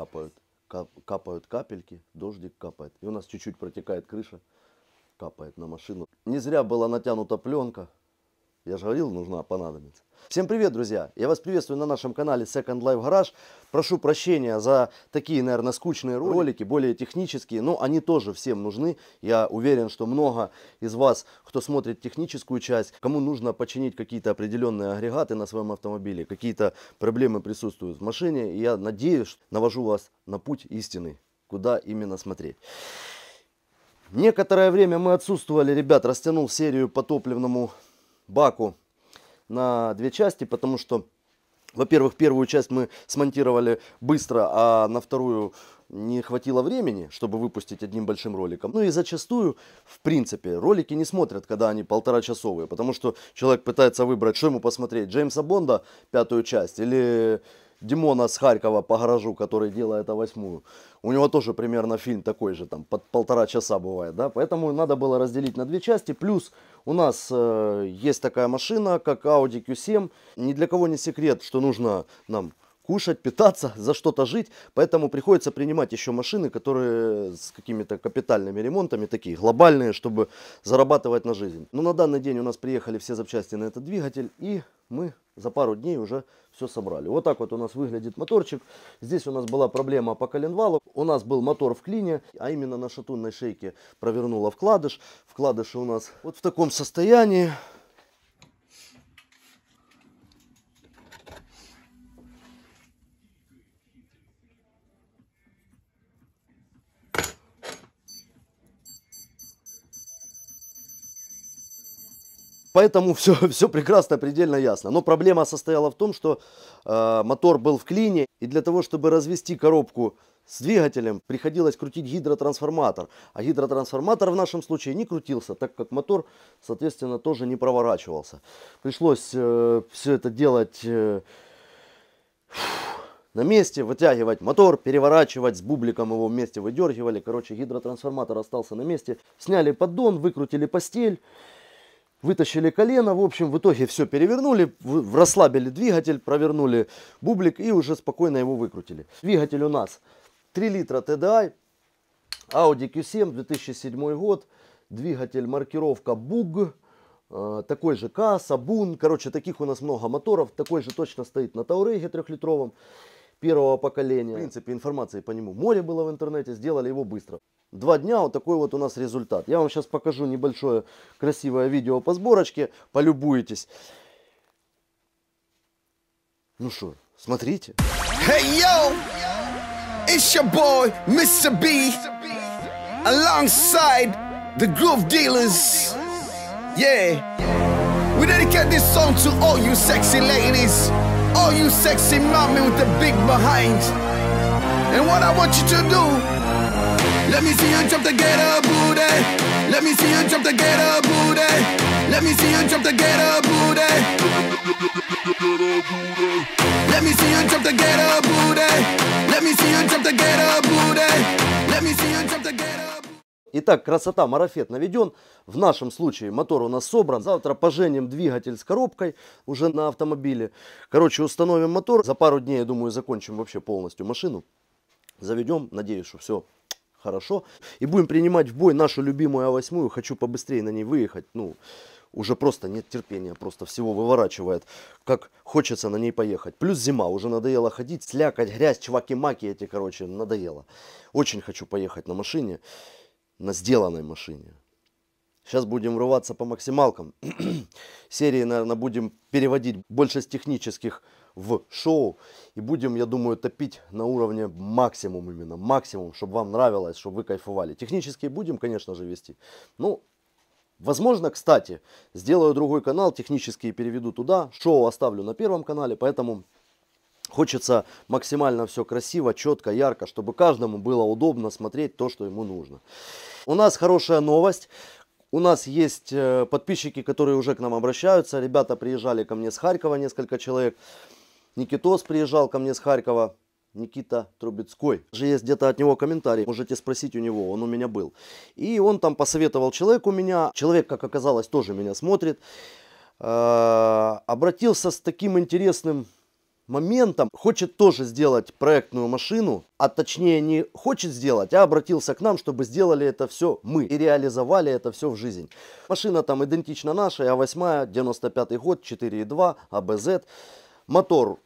капают, капают капельки, дождик капает. И у нас чуть-чуть протекает крыша, капает на машину. Не зря была натянута пленка, я же говорил, нужна, понадобится. Всем привет, друзья! Я вас приветствую на нашем канале Second Life Garage. Прошу прощения за такие, наверное, скучные ролики, более технические, но они тоже всем нужны. Я уверен, что много из вас, кто смотрит техническую часть, кому нужно починить какие-то определенные агрегаты на своем автомобиле, какие-то проблемы присутствуют в машине, и я надеюсь, навожу вас на путь истины, куда именно смотреть. Некоторое время мы отсутствовали, ребят, растянул серию по топливному баку на две части, потому что, во-первых, первую часть мы смонтировали быстро, а на вторую не хватило времени, чтобы выпустить одним большим роликом. Ну и зачастую, в принципе, ролики не смотрят, когда они полтора часовые, потому что человек пытается выбрать, что ему посмотреть, Джеймса Бонда, пятую часть, или Димона с Харькова по гаражу, который делает а восьмую. У него тоже примерно фильм такой же, там под полтора часа бывает, да. Поэтому надо было разделить на две части. Плюс у нас э, есть такая машина, как Audi Q7. Ни для кого не секрет, что нужно нам кушать, питаться, за что-то жить. Поэтому приходится принимать еще машины, которые с какими-то капитальными ремонтами, такие глобальные, чтобы зарабатывать на жизнь. Но ну, на данный день у нас приехали все запчасти на этот двигатель и мы за пару дней уже все собрали. Вот так вот у нас выглядит моторчик. Здесь у нас была проблема по коленвалу. У нас был мотор в клине, а именно на шатунной шейке провернула вкладыш. Вкладыши у нас вот в таком состоянии. поэтому все, все прекрасно, предельно ясно. Но проблема состояла в том, что э, мотор был в клине, и для того, чтобы развести коробку с двигателем, приходилось крутить гидротрансформатор. А гидротрансформатор в нашем случае не крутился, так как мотор, соответственно, тоже не проворачивался. Пришлось э, все это делать... Э, на месте, вытягивать мотор, переворачивать, с бубликом его вместе выдергивали. Короче, гидротрансформатор остался на месте. Сняли поддон, выкрутили постель вытащили колено, в общем, в итоге все перевернули, в расслабили двигатель, провернули бублик и уже спокойно его выкрутили. Двигатель у нас 3 литра TDI, а, Audi Q7, 2007 год, двигатель маркировка BUG, э, такой же К, Сабун, короче, таких у нас много моторов, такой же точно стоит на Тауреге трехлитровом первого поколения. В принципе, информации по нему море было в интернете, сделали его быстро. Два дня вот такой вот у нас результат. Я вам сейчас покажу небольшое красивое видео по сборочке, полюбуйтесь. Ну что, смотрите. Hey, yo! It's your boy, Mr. B, alongside the Groove Dealers. Yeah. We dedicate this song to all you sexy ladies. All you sexy mommy with the big behind. And what I want you to do, let me see you jump the ghetto booty. Let me see you jump the ghetto booty. Let me see you jump the ghetto booty. Let me see you jump the ghetto booty. Let me see you jump the ghetto booty. Let me see you jump the up. Итак, красота, марафет наведен. В нашем случае мотор у нас собран. Завтра поженим двигатель с коробкой уже на автомобиле. Короче, установим мотор. За пару дней, я думаю, закончим вообще полностью машину. Заведем. Надеюсь, что все хорошо. И будем принимать в бой нашу любимую А8. Хочу побыстрее на ней выехать. Ну, уже просто нет терпения, просто всего выворачивает, как хочется на ней поехать. Плюс зима, уже надоело ходить, слякать, грязь, чуваки-маки эти, короче, надоело. Очень хочу поехать на машине на сделанной машине. Сейчас будем врываться по максималкам. Серии, наверное, будем переводить больше с технических в шоу. И будем, я думаю, топить на уровне максимум именно. Максимум, чтобы вам нравилось, чтобы вы кайфовали. Технические будем, конечно же, вести. Ну, возможно, кстати, сделаю другой канал, технические переведу туда. Шоу оставлю на первом канале, поэтому Хочется максимально все красиво, четко, ярко, чтобы каждому было удобно смотреть то, что ему нужно. У нас хорошая новость. У нас есть э, подписчики, которые уже к нам обращаются. Ребята приезжали ко мне с Харькова, несколько человек. Никитос приезжал ко мне с Харькова. Никита Трубецкой. Же есть где-то от него комментарий, можете спросить у него, он у меня был. И он там посоветовал человеку меня, человек, как оказалось, тоже меня смотрит. Э, обратился с таким интересным моментом хочет тоже сделать проектную машину, а точнее не хочет сделать, а обратился к нам, чтобы сделали это все мы и реализовали это все в жизнь. Машина там идентична нашей, А8, 95 год, 4.2, АБЗ. Мотор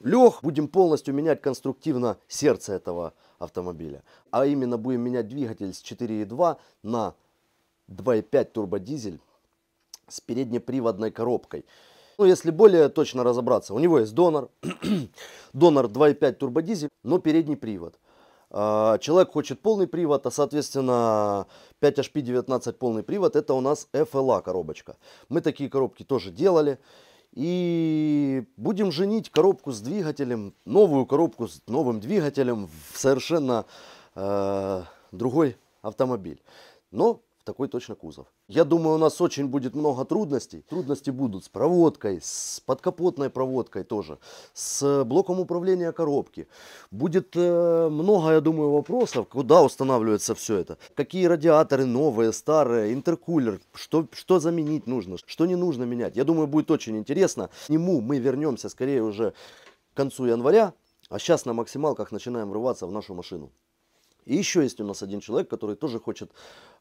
лег, будем полностью менять конструктивно сердце этого автомобиля. А именно будем менять двигатель с 4.2 на 2.5 турбодизель с переднеприводной коробкой. Ну, если более точно разобраться, у него есть донор, донор 2.5 турбодизель, но передний привод. А, человек хочет полный привод, а соответственно 5HP19 полный привод это у нас FLA коробочка. Мы такие коробки тоже делали. И будем женить коробку с двигателем, новую коробку с новым двигателем в совершенно э, другой автомобиль. Но такой точно кузов. Я думаю, у нас очень будет много трудностей. Трудности будут с проводкой, с подкапотной проводкой тоже, с э, блоком управления коробки. Будет э, много, я думаю, вопросов, куда устанавливается все это. Какие радиаторы новые, старые, интеркулер, что, что заменить нужно, что не нужно менять. Я думаю, будет очень интересно. К нему мы вернемся скорее уже к концу января, а сейчас на максималках начинаем врываться в нашу машину. И еще есть у нас один человек, который тоже хочет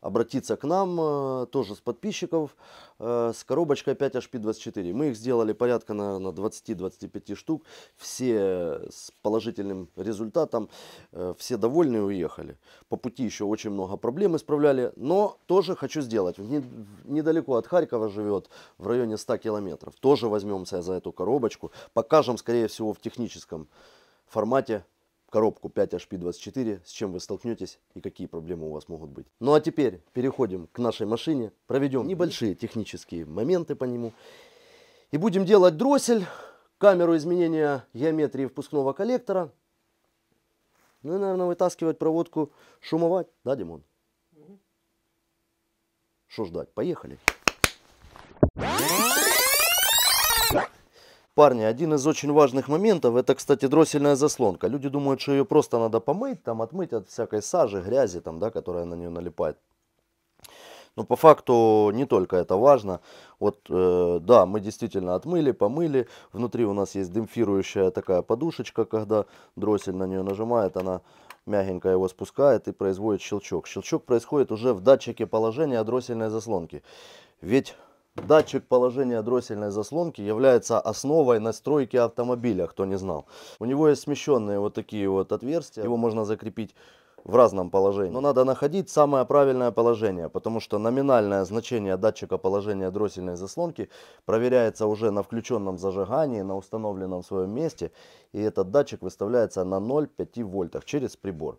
обратиться к нам, э, тоже с подписчиков, э, с коробочкой 5 HP24. Мы их сделали порядка, наверное, 20-25 штук. Все с положительным результатом, э, все довольны уехали. По пути еще очень много проблем исправляли, но тоже хочу сделать. Недалеко от Харькова живет, в районе 100 километров. Тоже возьмемся за эту коробочку. Покажем, скорее всего, в техническом формате коробку 5HP24, с чем вы столкнетесь и какие проблемы у вас могут быть. Ну а теперь переходим к нашей машине, проведем небольшие технические моменты по нему. И будем делать дроссель, камеру изменения геометрии впускного коллектора. Ну и, наверное, вытаскивать проводку шумовать, да, Димон? Что ждать? Поехали. Парни, один из очень важных моментов, это, кстати, дроссельная заслонка. Люди думают, что ее просто надо помыть, там, отмыть от всякой сажи, грязи, там, да, которая на нее налипает. Но по факту не только это важно. Вот, э, да, мы действительно отмыли, помыли. Внутри у нас есть демпфирующая такая подушечка, когда дроссель на нее нажимает, она мягенько его спускает и производит щелчок. Щелчок происходит уже в датчике положения дроссельной заслонки. Ведь Датчик положения дроссельной заслонки является основой настройки автомобиля, кто не знал. У него есть смещенные вот такие вот отверстия, его можно закрепить в разном положении. Но надо находить самое правильное положение, потому что номинальное значение датчика положения дроссельной заслонки проверяется уже на включенном зажигании, на установленном в своем месте, и этот датчик выставляется на 0,5 вольтах через прибор.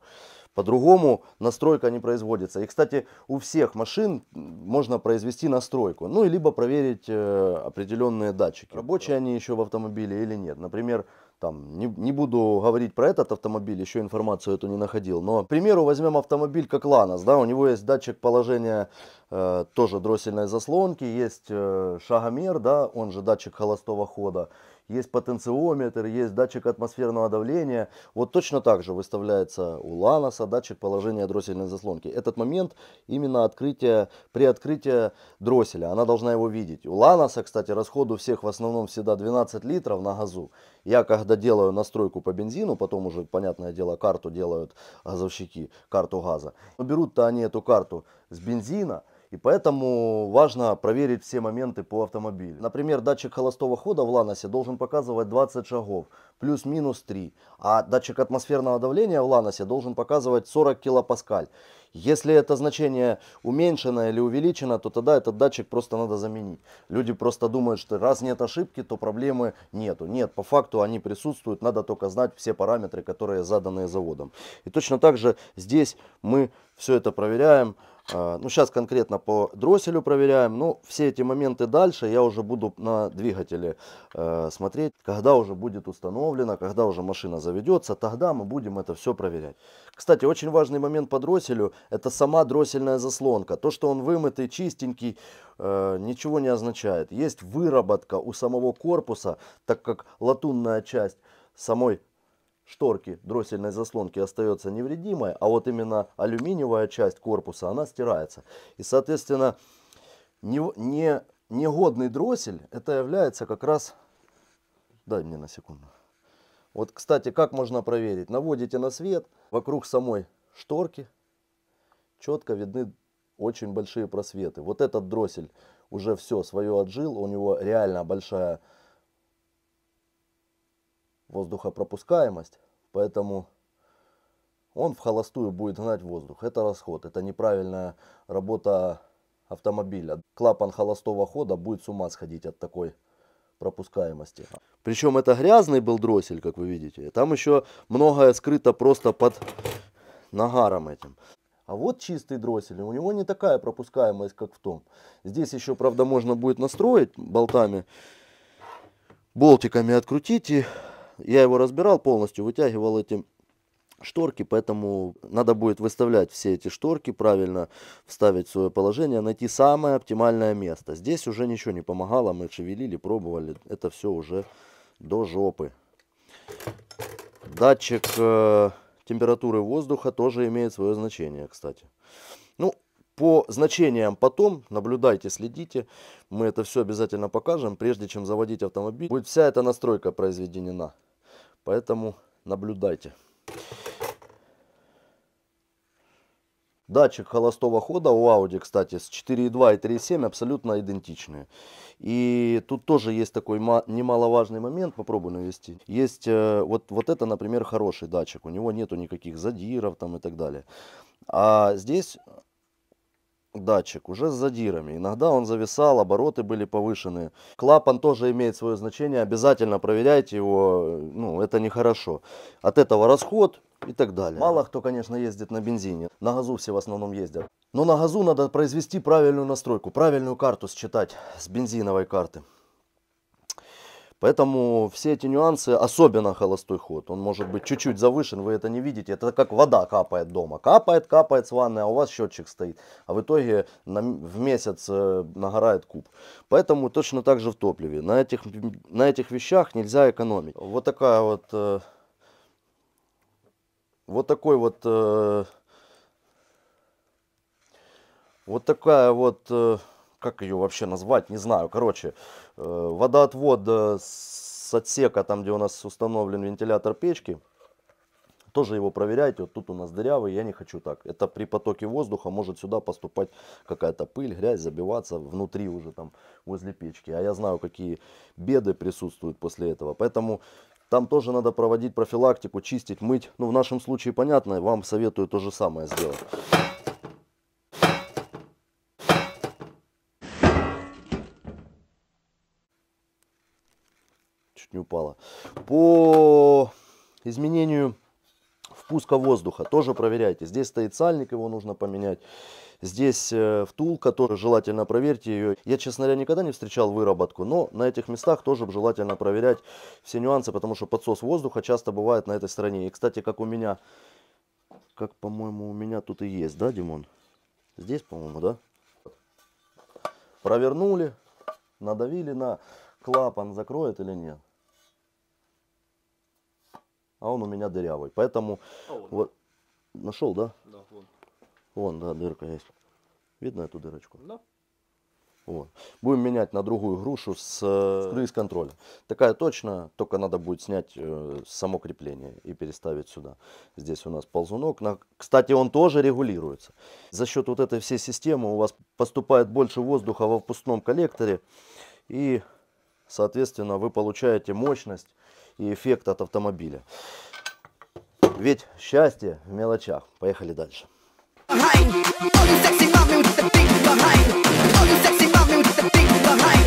По-другому настройка не производится. И, кстати, у всех машин можно произвести настройку, ну и либо проверить э, определенные датчики. Рабочие они еще в автомобиле или нет. Например, там, не, не буду говорить про этот автомобиль, еще информацию эту не находил, но, к примеру, возьмем автомобиль как Ланос, да, у него есть датчик положения э, тоже дроссельной заслонки, есть э, шагомер, да, он же датчик холостого хода, есть потенциометр, есть датчик атмосферного давления. Вот точно так же выставляется у Ланоса датчик положения дроссельной заслонки. Этот момент именно открытие, при открытии дросселя, она должна его видеть. У Ланоса, кстати, расходу всех в основном всегда 12 литров на газу. Я когда делаю настройку по бензину, потом уже, понятное дело, карту делают газовщики, карту газа. Но берут-то они эту карту с бензина, и поэтому важно проверить все моменты по автомобилю. Например, датчик холостого хода в Ланосе должен показывать 20 шагов, плюс-минус 3. А датчик атмосферного давления в Ланосе должен показывать 40 килопаскаль. Если это значение уменьшено или увеличено, то тогда этот датчик просто надо заменить. Люди просто думают, что раз нет ошибки, то проблемы нету. Нет, по факту они присутствуют, надо только знать все параметры, которые заданы заводом. И точно так же здесь мы все это проверяем. Э, ну, сейчас конкретно по дросселю проверяем. Ну, все эти моменты дальше я уже буду на двигателе э, смотреть, когда уже будет установлено, когда уже машина заведется, тогда мы будем это все проверять. Кстати, очень важный момент по дросселю, это сама дроссельная заслонка. То, что он вымытый, чистенький, э, ничего не означает. Есть выработка у самого корпуса, так как латунная часть самой шторки дроссельной заслонки остается невредимой, а вот именно алюминиевая часть корпуса, она стирается. И, соответственно, не, не, негодный дроссель, это является как раз... Дай мне на секунду. Вот, кстати, как можно проверить? Наводите на свет, вокруг самой шторки четко видны очень большие просветы. Вот этот дроссель уже все свое отжил, у него реально большая воздухопропускаемость, поэтому он в холостую будет гнать воздух. Это расход, это неправильная работа автомобиля. Клапан холостого хода будет с ума сходить от такой пропускаемости. Причем это грязный был дроссель, как вы видите. Там еще многое скрыто просто под нагаром этим. А вот чистый дроссель, у него не такая пропускаемость, как в том. Здесь еще, правда, можно будет настроить болтами, болтиками открутить и я его разбирал полностью, вытягивал эти шторки, поэтому надо будет выставлять все эти шторки, правильно вставить свое положение, найти самое оптимальное место. Здесь уже ничего не помогало, мы шевелили, пробовали, это все уже до жопы. Датчик э, температуры воздуха тоже имеет свое значение, кстати. Ну, по значениям потом, наблюдайте, следите, мы это все обязательно покажем, прежде чем заводить автомобиль. Будет вся эта настройка произведена. Поэтому наблюдайте. Датчик холостого хода у Audi, кстати, с 4.2 и 3.7 абсолютно идентичные. И тут тоже есть такой немаловажный момент, попробую навести. Есть э, вот, вот это, например, хороший датчик, у него нету никаких задиров там и так далее. А здесь датчик уже с задирами. Иногда он зависал, обороты были повышены. Клапан тоже имеет свое значение, обязательно проверяйте его, ну это нехорошо. От этого расход и так далее. Мало кто, конечно, ездит на бензине, на газу все в основном ездят. Но на газу надо произвести правильную настройку, правильную карту считать с бензиновой карты. Поэтому все эти нюансы, особенно холостой ход, он может быть чуть-чуть завышен, вы это не видите. Это как вода капает дома. Капает, капает с ванной, а у вас счетчик стоит. А в итоге на, в месяц э, нагорает куб. Поэтому точно так же в топливе. На этих, на этих вещах нельзя экономить. Вот такая вот... Э, вот такой вот... Э, вот такая вот... Э, как ее вообще назвать, не знаю. Короче, э, водоотвод с отсека, там, где у нас установлен вентилятор печки, тоже его проверяйте. Вот тут у нас дырявый, я не хочу так. Это при потоке воздуха может сюда поступать какая-то пыль, грязь, забиваться внутри уже там, возле печки. А я знаю, какие беды присутствуют после этого. Поэтому там тоже надо проводить профилактику, чистить, мыть. Ну, в нашем случае понятно, вам советую то же самое сделать. не упала. По изменению впуска воздуха тоже проверяйте. Здесь стоит сальник, его нужно поменять. Здесь э, втулка тоже желательно проверьте ее. Я, честно говоря, никогда не встречал выработку, но на этих местах тоже желательно проверять все нюансы, потому что подсос воздуха часто бывает на этой стороне. И, кстати, как у меня, как, по-моему, у меня тут и есть, да, Димон? Здесь, по-моему, да? Провернули, надавили на клапан, закроет или нет а он у меня дырявый. Поэтому а он. вот нашел, да? Да, вон. Вон, да, дырка есть. Видно эту дырочку? Да. Вот. Будем менять на другую грушу с, э, круиз-контроля. Такая точно, только надо будет снять э, само крепление и переставить сюда. Здесь у нас ползунок. На... Кстати, он тоже регулируется. За счет вот этой всей системы у вас поступает больше воздуха во впускном коллекторе. И, соответственно, вы получаете мощность и эффект от автомобиля. Ведь счастье в мелочах. Поехали дальше. Behind. All you sexy mommy with the big behind. All you sexy mommy with the big behind.